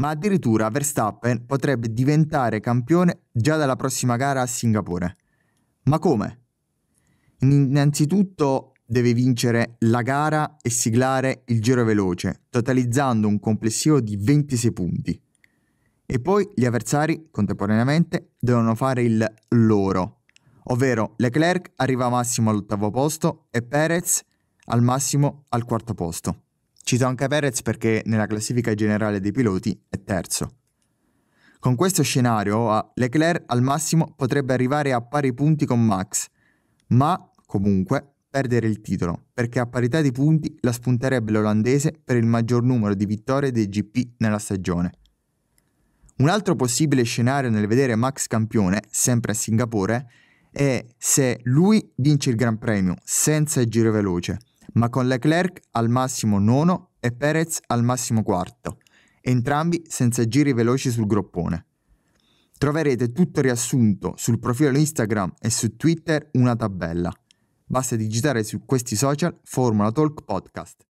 ma addirittura Verstappen potrebbe diventare campione già dalla prossima gara a Singapore. Ma come? Innanzitutto deve vincere la gara e siglare il giro veloce, totalizzando un complessivo di 26 punti. E poi gli avversari contemporaneamente devono fare il loro, ovvero Leclerc arriva massimo all'ottavo posto e Perez al massimo al quarto posto. Cito anche Perez perché nella classifica generale dei piloti è terzo. Con questo scenario Leclerc al massimo potrebbe arrivare a pari punti con Max, ma comunque perdere il titolo, perché a parità di punti la spunterebbe l'olandese per il maggior numero di vittorie dei GP nella stagione. Un altro possibile scenario nel vedere Max campione, sempre a Singapore, è se lui vince il Gran Premio senza il giro veloce, ma con Leclerc al massimo nono e Perez al massimo quarto, entrambi senza giri veloci sul groppone. Troverete tutto riassunto sul profilo Instagram e su Twitter una tabella. Basta digitare su questi social Formula Talk Podcast.